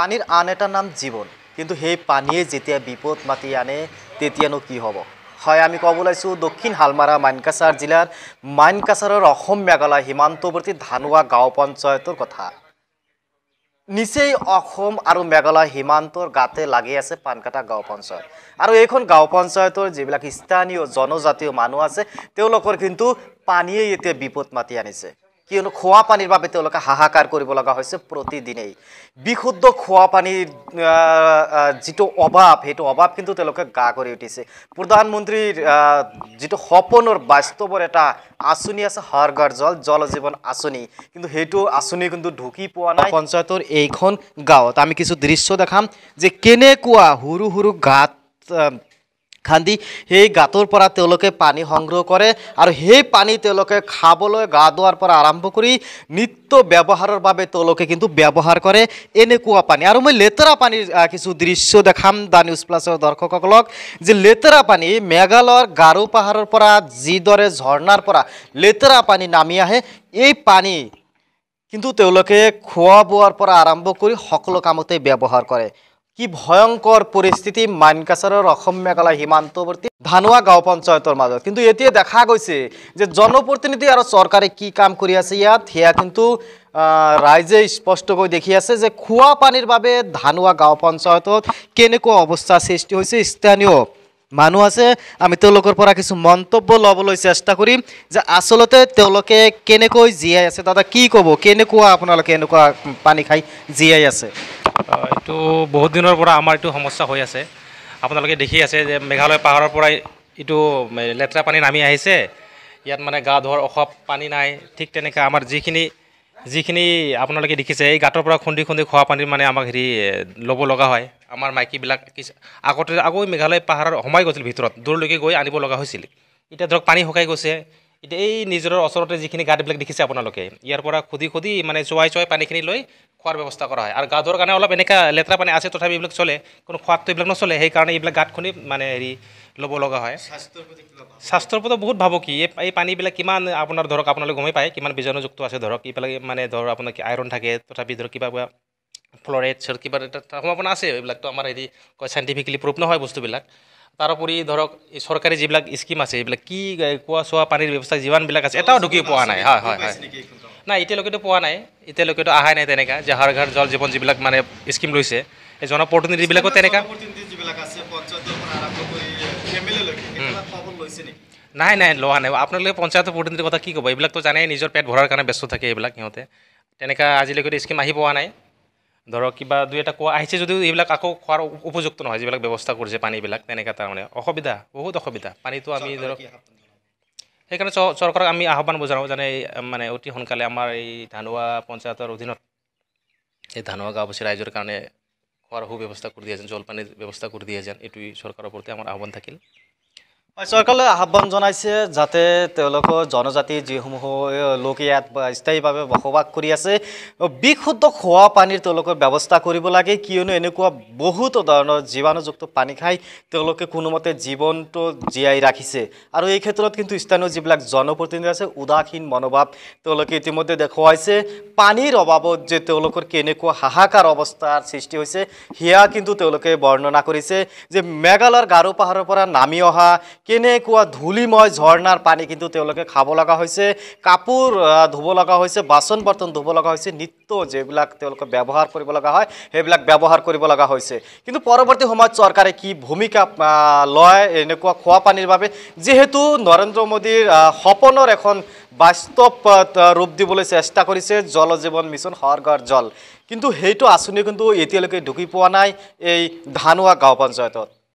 পানীৰ আন এটা নাম জীৱন কিন্তু সেই পানীয়ে যেতিয়া বিপদ মাতি আনে তেতিয়ানো কি হ'ব হয় আমি ক'ব ওলাইছোঁ দক্ষিণ হালমাৰা মাইনকাছাৰ জিলাৰ মাইনকাছাৰৰ অসম মেঘালয় সীমান্তৱৰ্তী ধানোৱা গাঁও পঞ্চায়তৰ কথা নিচেই অসম আৰু মেঘালয় সীমান্তৰ গাতে লাগি আছে পানকাটা গাঁও পঞ্চায়ত আৰু এইখন গাঁও পঞ্চায়তৰ যিবিলাক স্থানীয় জনজাতীয় মানুহ আছে তেওঁলোকৰ কিন্তু পানীয়ে এতিয়া বিপদ মাতি আনিছে কিয়নো খোৱা পানীৰ বাবে তেওঁলোকে হাহাকাৰ কৰিব লগা হৈছে প্ৰতিদিনেই বিশুদ্ধ খোৱা পানীৰ যিটো অভাৱ সেইটো অভাৱ কিন্তু তেওঁলোকে গা কৰি উঠিছে প্ৰধানমন্ত্ৰীৰ যিটো সপোনৰ বাস্তৱৰ এটা আঁচনি আছে হৰ গাৰ জল জল জীৱন আঁচনি কিন্তু সেইটো আঁচনি কিন্তু ঢুকি পোৱা নাই পঞ্চায়তৰ এইখন গাঁৱত আমি কিছু দৃশ্য দেখাম যে কেনেকুৱা সৰু সৰু গাত খান্দি সেই গাঁতৰ পৰা তেওঁলোকে পানী সংগ্ৰহ কৰে আৰু সেই পানী তেওঁলোকে খাবলৈ গা ধোৱাৰ পৰা আৰম্ভ কৰি নিত্য ব্যৱহাৰৰ বাবে তেওঁলোকে কিন্তু ব্যৱহাৰ কৰে এনেকুৱা পানী আৰু মই লেতেৰা পানীৰ কিছু দৃশ্য দেখাম দা নিউজ প্লাছৰ দৰ্শকসকলক যে লেতেৰা পানী মেঘালয়ৰ গাৰো পাহাৰৰ পৰা যিদৰে ঝৰ্ণাৰ পৰা লেতেৰা পানী নামি আহে এই পানী কিন্তু তেওঁলোকে খোৱা বোৱাৰ পৰা আৰম্ভ কৰি সকলো কামতে ব্যৱহাৰ কৰে কি ভয়ংকৰ পৰিস্থিতি মানকাসাৰৰ অসম মেঘালয় সীমান্তৱৰ্তী ধানোৱা গাঁও পঞ্চায়তৰ মাজত কিন্তু এতিয়া দেখা গৈছে যে জনপ্ৰতিনিধি আৰু চৰকাৰে কি কাম কৰি আছে ইয়াত সেয়া কিন্তু ৰাইজে স্পষ্টকৈ দেখি আছে যে খোৱা পানীৰ বাবে ধানোৱা গাঁও পঞ্চায়তত কেনেকুৱা অৱস্থাৰ সৃষ্টি হৈছে স্থানীয় মানুহ আছে আমি তেওঁলোকৰ পৰা কিছু মন্তব্য লবলৈ চেষ্টা কৰিম যে আচলতে তেওঁলোকে কেনেকৈ জীয়াই আছে দাদা কি কব কেনেকুৱা আপোনালোকে এনেকুৱা পানী খাই জীয়াই আছে এইটো বহুত দিনৰ পৰা আমাৰ এইটো সমস্যা হৈ আছে আপোনালোকে দেখি আছে যে মেঘালয় পাহাৰৰ পৰা এইটো লেতেৰা পানী নামি আহিছে ইয়াত মানে গা ধোৱাৰ অসভ পানী নাই ঠিক তেনেকৈ আমাৰ যিখিনি যিখিনি আপোনালোকে দেখিছে এই গাঁতৰ পৰা খুন্দি খুন্দি খোৱা পানী মানে আমাক হেৰি ল'ব লগা হয় আমাৰ মাইকীবিলাক আগতে আকৌ মেঘালয় পাহাৰৰ সোমাই গৈছিল ভিতৰত দূৰলৈকে গৈ আনিব লগা হৈছিল এতিয়া ধৰক পানী শুকাই গৈছে এতিয়া এই নিজৰ ওচৰতে যিখিনি গাঁতবিলাক দেখিছে আপোনালোকে ইয়াৰ পৰা খুদি খুদি মানে চোৱাই চোৱাই পানীখিনি লৈ খোৱাৰ ব্যৱস্থা কৰা হয় আৰু গা ধোৱাৰ কাৰণে অলপ এনেকুৱা লেতেৰা পানী আছে তথাপি এইবিলাক চলে কোনো খোৱাততো এইবিলাক নচলে সেইকাৰণে এইবিলাক গাঁত খুনি মানে হেৰি ল'ব লগা হয় স্বাস্থ্যৰ প্ৰতি বহুত ভাবোঁ কি এই পানীবিলাক কিমান আপোনাৰ ধৰক আপোনালোকে গমেই পায় কিমান বীজাণুযুক্ত আছে ধৰক এইবিলাক মানে ধৰক আপোনাৰ কি আইৰণ থাকে তথাপি ধৰক কিবা কিবা ফ্ল'ৰেড চ'ৰ কিবা এটা সম্ভাৱনা আছে এইবিলাকতো আমাৰ হেৰি কয় চাইণ্টিফিকেলি প্ৰুভ নহয় বস্তুবিলাক তাৰোপৰি ধৰক চৰকাৰী যিবিলাক স্কীম আছে এইবিলাক কি কুঁৱা চোৱা পানীৰ ব্যৱস্থা যিমানবিলাক আছে এটাও ঢুকি পোৱা নাই হয় হয় হয় নাই এতিয়ালৈকেতো পোৱা নাই এতিয়ালৈকেতো অহাই নাই তেনেকুৱা যে হাৰ ঘৰ জল জীৱন যিবিলাক মানে স্কীম লৈছে এই জনপ্ৰতিনিধিবিলাকো তেনেকুৱা নাই নাই লোৱা নাই আপোনালোকে পঞ্চায়তৰ প্ৰতিনিধিৰ কথা কি ক'ব এইবিলাকতো জানেই নিজৰ পেট ভৰাৰ কাৰণে ব্যস্ত থাকে এইবিলাক সিহঁতে তেনেকুৱা আজিলৈকেতো স্কীম আহি পোৱা নাই ধৰক কিবা দুই এটা কোৱা আহিছে যদিও এইবিলাক আকৌ খোৱাৰ উপযুক্ত নহয় যিবিলাক ব্যৱস্থা কৰিছে পানীবিলাক তেনেকৈ তাৰমানে অসুবিধা বহুত অসুবিধা পানীটো আমি ধৰক সেইকাৰণে চৰকাৰক আমি আহ্বান বুজাওঁ যেনে মানে অতি সোনকালে আমাৰ এই ধানোৱা পঞ্চায়তৰ অধীনত এই ধানোৱা গাঁওবাসী ৰাইজৰ কাৰণে খোৱাৰ সু ব্যৱস্থা কৰি দিয়ে যেন জলপানীৰ ব্যৱস্থা কৰি দিয়ে যেন এইটোৱেই চৰকাৰৰ প্ৰতি আমাৰ আহ্বান থাকিল চৰকাৰলৈ আহ্বান জনাইছে যাতে তেওঁলোকৰ জনজাতি যিসমূহ লোক ইয়াত স্থায়ীভাৱে বসবাস কৰি আছে বিশুদ্ধ খোৱা পানীৰ তেওঁলোকৰ ব্যৱস্থা কৰিব লাগে কিয়নো এনেকুৱা বহুত ধৰণৰ জীৱাণুযুক্ত পানী খাই তেওঁলোকে কোনোমতে জীৱনটো জীয়াই ৰাখিছে আৰু এই ক্ষেত্ৰত কিন্তু স্থানীয় যিবিলাক জনপ্ৰতিনিধি আছে উদাসীন মনোভাৱ তেওঁলোকে ইতিমধ্যে দেখুৱাইছে পানীৰ অভাৱত যে তেওঁলোকৰ কেনেকুৱা হাহাকাৰ অৱস্থাৰ সৃষ্টি হৈছে সেয়া কিন্তু তেওঁলোকে বৰ্ণনা কৰিছে যে মেঘালয়ৰ গাৰো পাহাৰৰ পৰা নামি অহা কেনেকুৱা ধূলিময় ঝৰ্ণাৰ পানী কিন্তু তেওঁলোকে খাব লগা হৈছে কাপোৰ ধুব লগা হৈছে বাচন বৰ্তন ধুব লগা হৈছে নিত্য যিবিলাক তেওঁলোকে ব্যৱহাৰ কৰিব লগা হয় সেইবিলাক ব্যৱহাৰ কৰিব লগা হৈছে কিন্তু পৰৱৰ্তী সময়ত চৰকাৰে কি ভূমিকা লয় এনেকুৱা খোৱা পানীৰ বাবে যিহেতু নৰেন্দ্ৰ মোদীৰ সপোনৰ এখন বাস্তৱ ৰূপ দিবলৈ চেষ্টা কৰিছে জল জীৱন মিছন সৰগৰ জল কিন্তু সেইটো আঁচনি কিন্তু এতিয়ালৈকে ঢুকি পোৱা নাই এই ধানোৱা গাঁও পঞ্চায়তত